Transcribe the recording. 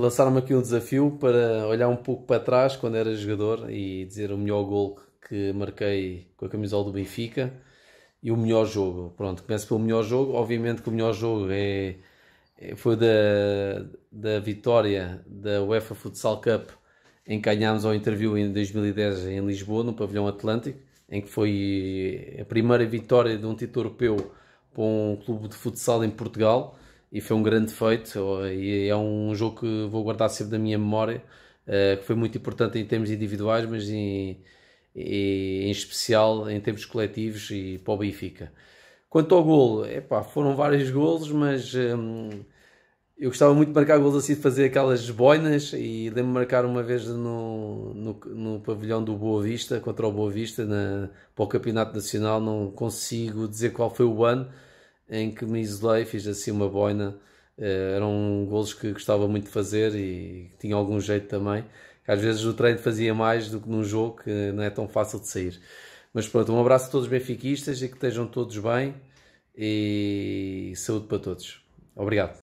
lançaram-me aqui um desafio para olhar um pouco para trás quando era jogador e dizer o melhor gol que marquei com a camisola do Benfica e o melhor jogo. Pronto, começo pelo melhor jogo. Obviamente que o melhor jogo é, é foi da, da vitória da UEFA Futsal Cup em que ganhámos ao interview em 2010 em Lisboa, no pavilhão Atlântico, em que foi a primeira vitória de um título europeu para um clube de futsal em Portugal e foi um grande feito e é um jogo que vou guardar sempre na minha memória, eh, que foi muito importante em termos individuais, mas em, em especial em termos coletivos e para o Benfica. Quanto ao golo, epá, foram vários golos, mas hum, eu gostava muito de marcar golos assim, de fazer aquelas boinas e lembro-me de marcar uma vez no, no, no, pavilhão do Boa Vista, contra o Boa Vista, na, para o Campeonato Nacional, não consigo dizer qual foi o ano, em que me isolei, fiz assim uma boina. Uh, eram golos que gostava muito de fazer e tinha algum jeito também. Às vezes o treino fazia mais do que num jogo que não é tão fácil de sair. Mas pronto, um abraço a todos os benfiquistas e que estejam todos bem e saúde para todos. Obrigado.